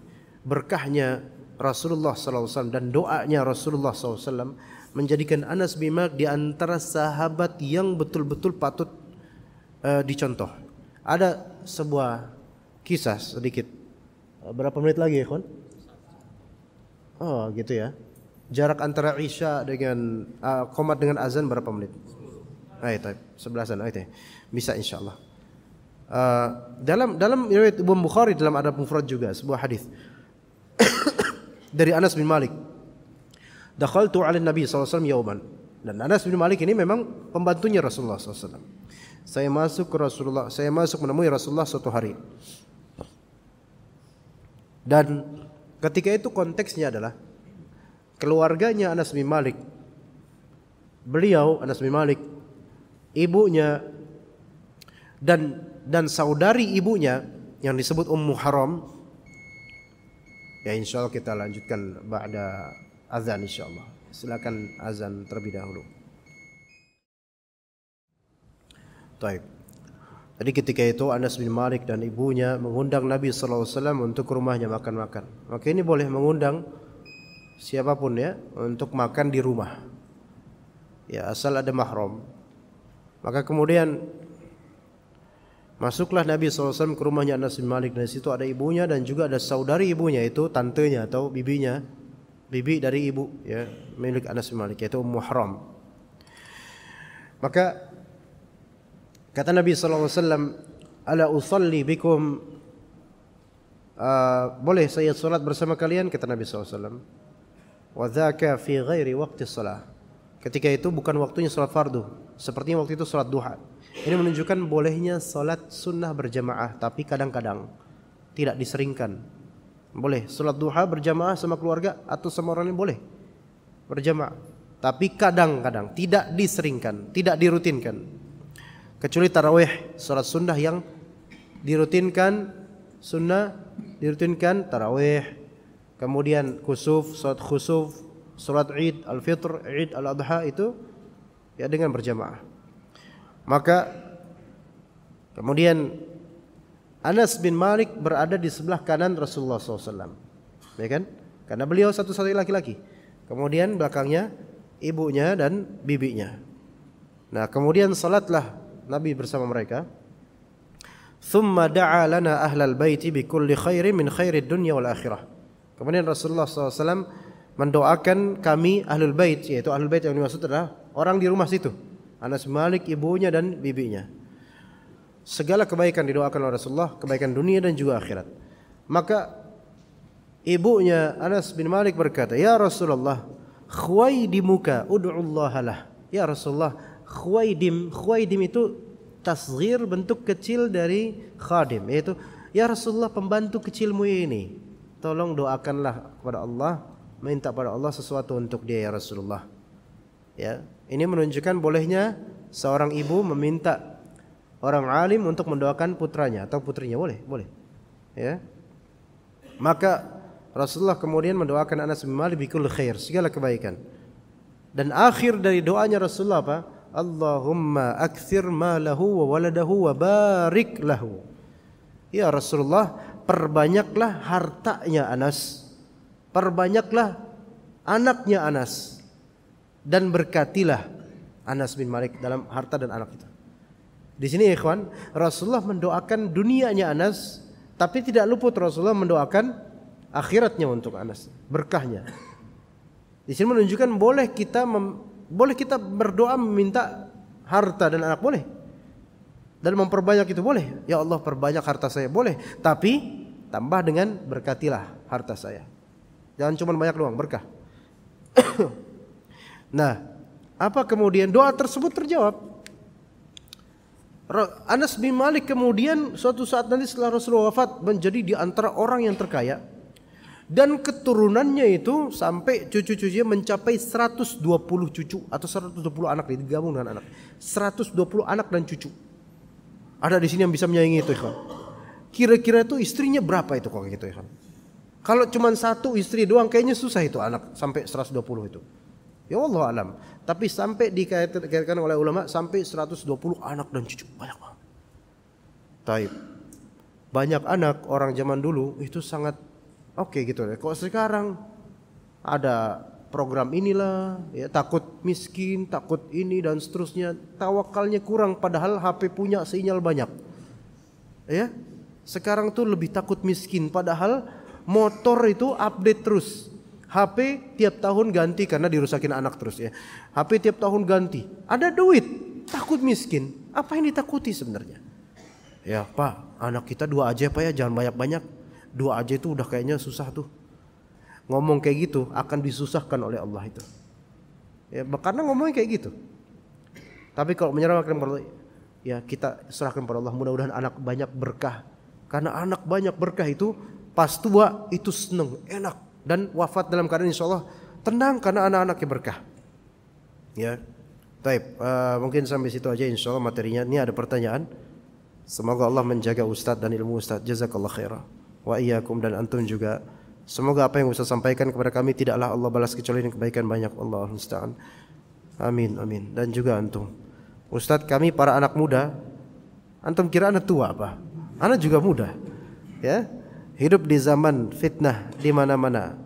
berkahnya Rasulullah SAW dan doanya Rasulullah SAW menjadikan Anas bin Malik di antara sahabat yang betul-betul patut uh, dicontoh. Ada sebuah kisah sedikit. Eh, berapa menit lagi ya, Kon? Oh, gitu ya. Jarak antara Isya dengan uh, komat dengan azan berapa menit? Ayo, type sebelasan. Ayo, bisa insya Allah. Uh, dalam dalam riwayat Imam Bukhari dalam adab mufrad juga sebuah hadis dari Anas bin Malik. Dakhaltu 'ala Nabi SAW yauman. Dan Anas bin Malik ini memang pembantunya Rasulullah SAW. Saya masuk ke Rasulullah, saya masuk menemui Rasulullah suatu hari. Dan ketika itu konteksnya adalah keluarganya Anas bin Malik. Beliau Anas bin Malik, ibunya dan dan saudari ibunya yang disebut Ummu Haram Ya insya Allah kita lanjutkan ba'da azan insya Allah. Silakan azan terlebih dahulu. Taib. Jadi ketika itu Anas bin Malik dan ibunya mengundang Nabi SAW untuk rumahnya makan-makan. Maka ini boleh mengundang siapapun ya untuk makan di rumah. Ya asal ada mahram. Maka kemudian Masuklah Nabi SAW ke rumahnya Anas bin Malik dari situ ada ibunya dan juga ada saudari ibunya itu tantenya atau bibinya, bibi dari ibu ya milik Anas bin Malik yaitu Ummu Maka kata Nabi SAW, "Ala usalli bikum uh, boleh saya salat bersama kalian?" kata Nabi SAW. Wadhaka fi ghairi waqti shalah." Ketika itu bukan waktunya salat fardu, seperti waktu itu salat duha. Ini menunjukkan bolehnya sholat sunnah berjamaah, tapi kadang-kadang tidak diseringkan. Boleh sholat duha berjamaah sama keluarga atau sama orang lain boleh berjamaah, tapi kadang-kadang tidak diseringkan, tidak dirutinkan. Kecuali taraweh, sholat sunnah yang dirutinkan sunnah, dirutinkan taraweh, kemudian khusuf, sholat khusuf, sholat id, al-fitr, id, al-adha itu ya dengan berjamaah. Maka kemudian Anas bin Malik berada di sebelah kanan Rasulullah SAW. Ya kan? Karena beliau satu-satunya laki-laki. Kemudian belakangnya ibunya dan bibinya. Nah, kemudian salatlah Nabi bersama mereka. Thumma da'a lana ahlal baiti bi kulli khairi min khairi dunya wal akhirah. Kemudian Rasulullah SAW mendoakan kami ahlul bait, yaitu ahlul bait yang dimaksud adalah orang di rumah situ. Anas Malik ibunya dan bibinya. Segala kebaikan didoakan oleh Rasulullah, kebaikan dunia dan juga akhirat. Maka ibunya Anas bin Malik berkata, "Ya Rasulullah, khuwaidimuka Allah lah." Ya Rasulullah, khuwaidim, khuwaidim itu tasghir bentuk kecil dari khadim, yaitu ya Rasulullah pembantu kecilmu ini. Tolong doakanlah kepada Allah, minta pada Allah sesuatu untuk dia ya Rasulullah. Ya, ini menunjukkan bolehnya seorang ibu meminta orang alim untuk mendoakan putranya atau putrinya boleh, boleh. Ya. Maka Rasulullah kemudian mendoakan Anas bin Malik bikul khair, segala kebaikan. Dan akhir dari doanya Rasulullah apa? Allahumma akthir malahu wa waladahu wa barik lahu. Ya Rasulullah, perbanyaklah hartanya Anas. Perbanyaklah anaknya Anas dan berkatilah Anas bin Malik dalam harta dan anak kita. Di sini ikhwan, Rasulullah mendoakan dunianya Anas tapi tidak luput Rasulullah mendoakan akhiratnya untuk Anas, berkahnya. Di sini menunjukkan boleh kita mem, boleh kita berdoa meminta harta dan anak boleh. Dan memperbanyak itu boleh. Ya Allah perbanyak harta saya boleh, tapi tambah dengan berkatilah harta saya. Jangan cuma banyak doang, berkah. Nah, apa kemudian doa tersebut terjawab? Anas bin Malik kemudian suatu saat nanti setelah Rasulullah wafat menjadi di antara orang yang terkaya dan keturunannya itu sampai cucu-cucunya mencapai 120 cucu atau 120 anak digabung dengan anak. 120 anak dan cucu. Ada di sini yang bisa menyaingi itu, Ikhwan. Kira-kira itu istrinya berapa itu kalau gitu, Ikhwan? Kalau cuma satu istri doang kayaknya susah itu anak sampai 120 itu. Ya Allah alam. Tapi sampai dikaitkan oleh ulama sampai 120 anak dan cucu banyak banget. Taib. Banyak anak orang zaman dulu itu sangat oke okay gitu ya. Kok sekarang ada program inilah, ya takut miskin, takut ini dan seterusnya. Tawakalnya kurang padahal HP punya sinyal banyak. Ya. Sekarang tuh lebih takut miskin padahal motor itu update terus HP tiap tahun ganti karena dirusakin anak terus ya. HP tiap tahun ganti. Ada duit, takut miskin. Apa yang ditakuti sebenarnya? Ya pak, anak kita dua aja pak ya, jangan banyak-banyak. Dua aja itu udah kayaknya susah tuh. Ngomong kayak gitu akan disusahkan oleh Allah itu. Ya, karena ngomongnya kayak gitu. Tapi kalau menyerahkan kepada ya kita serahkan kepada Allah. Mudah-mudahan anak banyak berkah. Karena anak banyak berkah itu pas tua itu seneng, enak dan wafat dalam keadaan insya Allah tenang karena anak-anaknya berkah. Ya, Taib, uh, mungkin sampai situ aja insya Allah materinya. Ini ada pertanyaan. Semoga Allah menjaga Ustadz dan ilmu Ustadz. Jazakallah khairah. Wa iyyakum dan antum juga. Semoga apa yang Ustaz sampaikan kepada kami tidaklah Allah balas kecuali dengan kebaikan banyak Allah musta'an. Amin amin dan juga antum. Ustaz kami para anak muda. Antum kira anak tua apa? Anak juga muda. Ya hidup di zaman fitnah di mana-mana.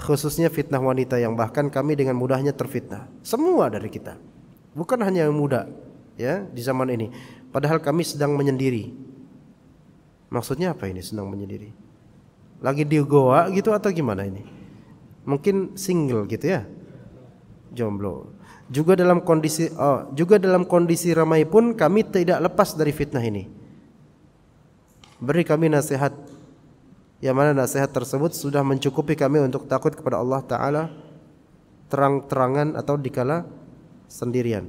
Khususnya fitnah wanita yang bahkan kami dengan mudahnya terfitnah. Semua dari kita. Bukan hanya yang muda ya di zaman ini. Padahal kami sedang menyendiri. Maksudnya apa ini sedang menyendiri? Lagi di goa gitu atau gimana ini? Mungkin single gitu ya. Jomblo. Juga dalam kondisi oh, juga dalam kondisi ramai pun kami tidak lepas dari fitnah ini. Beri kami nasihat yang mana nasihat tersebut sudah mencukupi kami untuk takut kepada Allah Ta'ala terang-terangan atau dikala sendirian.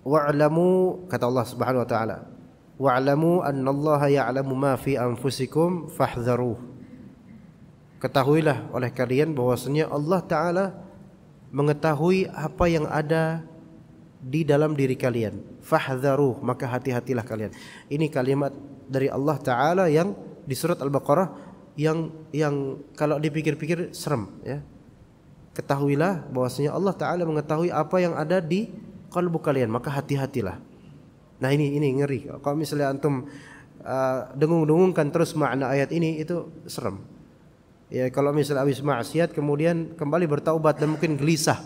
Wa'lamu kata Allah Subhanahu wa taala. Wa'lamu annallaha ya'lamu ma fi anfusikum fahdharuh. Ketahuilah oleh kalian bahwasanya Allah taala mengetahui apa yang ada di dalam diri kalian fahdharu maka hati-hatilah kalian. Ini kalimat dari Allah taala yang di surat Al-Baqarah yang yang kalau dipikir-pikir serem ya. Ketahuilah bahwasanya Allah taala mengetahui apa yang ada di kalbu kalian, maka hati-hatilah. Nah, ini ini ngeri. Kalau misalnya antum uh, dengung-dengungkan terus makna ayat ini itu serem. Ya, kalau misalnya habis maksiat kemudian kembali bertaubat dan mungkin gelisah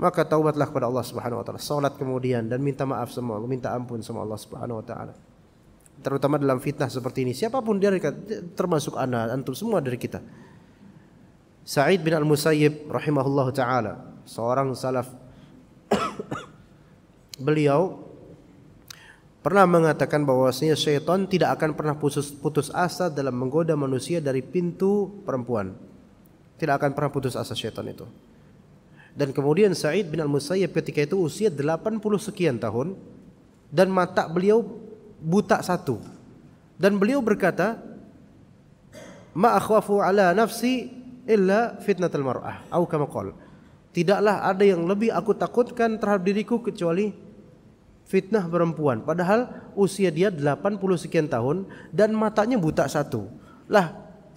maka taubatlah kepada Allah Subhanahu wa taala. Salat kemudian dan minta maaf sama Allah, minta ampun sama Allah Subhanahu wa taala. Terutama dalam fitnah seperti ini, siapapun dari termasuk anak, antum semua dari kita. Sa'id bin Al-Musayyib rahimahullah taala, seorang salaf beliau pernah mengatakan bahwasanya syaitan tidak akan pernah putus, putus asa dalam menggoda manusia dari pintu perempuan. Tidak akan pernah putus asa syaitan itu. Dan kemudian Sa'id bin Al-Musayyib ketika itu usia 80 sekian tahun dan mata beliau buta satu. Dan beliau berkata, "Ma akhwafu ala nafsi illa fitnatul mar'ah." Atau kama Tidaklah ada yang lebih aku takutkan terhadap diriku kecuali fitnah perempuan. Padahal usia dia 80 sekian tahun dan matanya buta satu. Lah,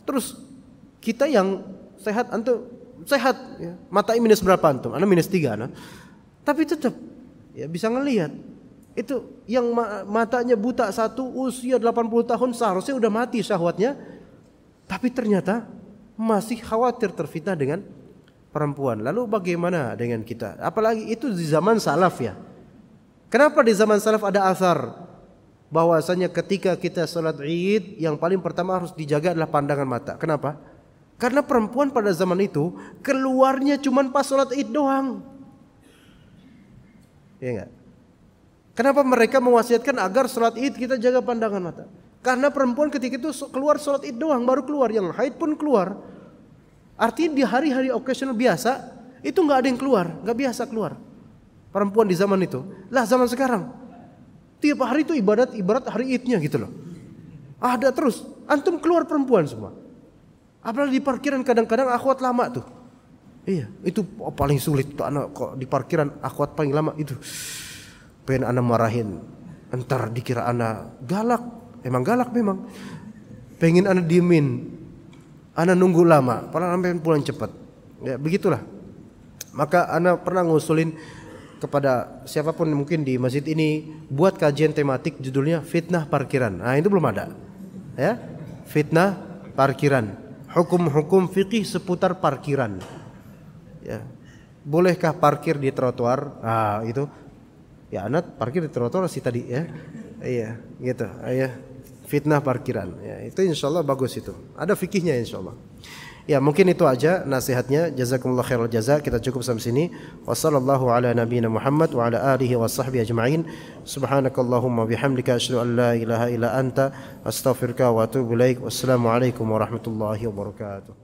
terus kita yang sehat antum sehat ya. mata minus berapa antum anda minus tiga nah. tapi tetap ya bisa ngelihat itu yang ma matanya buta satu usia 80 tahun seharusnya udah mati syahwatnya tapi ternyata masih khawatir terfitnah dengan perempuan lalu bagaimana dengan kita apalagi itu di zaman salaf ya kenapa di zaman salaf ada asar bahwasanya ketika kita sholat id yang paling pertama harus dijaga adalah pandangan mata kenapa karena perempuan pada zaman itu keluarnya cuma pas sholat id doang. Iya enggak? Kenapa mereka mewasiatkan agar sholat id kita jaga pandangan mata? Karena perempuan ketika itu keluar sholat id doang baru keluar. Yang haid pun keluar. Artinya di hari-hari occasional biasa itu nggak ada yang keluar, nggak biasa keluar. Perempuan di zaman itu, lah zaman sekarang tiap hari itu ibarat ibarat hari idnya gitu loh. Ada terus, antum keluar perempuan semua. Apalagi di parkiran kadang-kadang akhwat lama tuh. Iya, itu paling sulit tuh anak kok di parkiran akhwat paling lama itu. Pengen anak marahin. Entar dikira anak galak. Emang galak memang. Pengen anak diemin. Anak nunggu lama, padahal pengen pulang cepat. Ya, begitulah. Maka anak pernah ngusulin kepada siapapun mungkin di masjid ini buat kajian tematik judulnya fitnah parkiran. Nah, itu belum ada. Ya. Fitnah parkiran hukum-hukum fikih seputar parkiran. Ya. Bolehkah parkir di trotoar? Ah, itu. Ya, anak parkir di trotoar sih tadi ya. Iya, gitu. Iya. Fitnah parkiran. Ya, itu insya Allah bagus itu. Ada fikihnya insya Allah. Ya mungkin itu aja nasihatnya Jazakumullah khairul jazak Kita cukup sampai sini Wassalamualaikum warahmatullahi wabarakatuh. Wa ala alihi wa sahbihi ajma'in Subhanakallahumma bihamdika Asyidu an la ilaha ila anta Astaghfirullah wa atubu laik Wassalamualaikum warahmatullahi wabarakatuh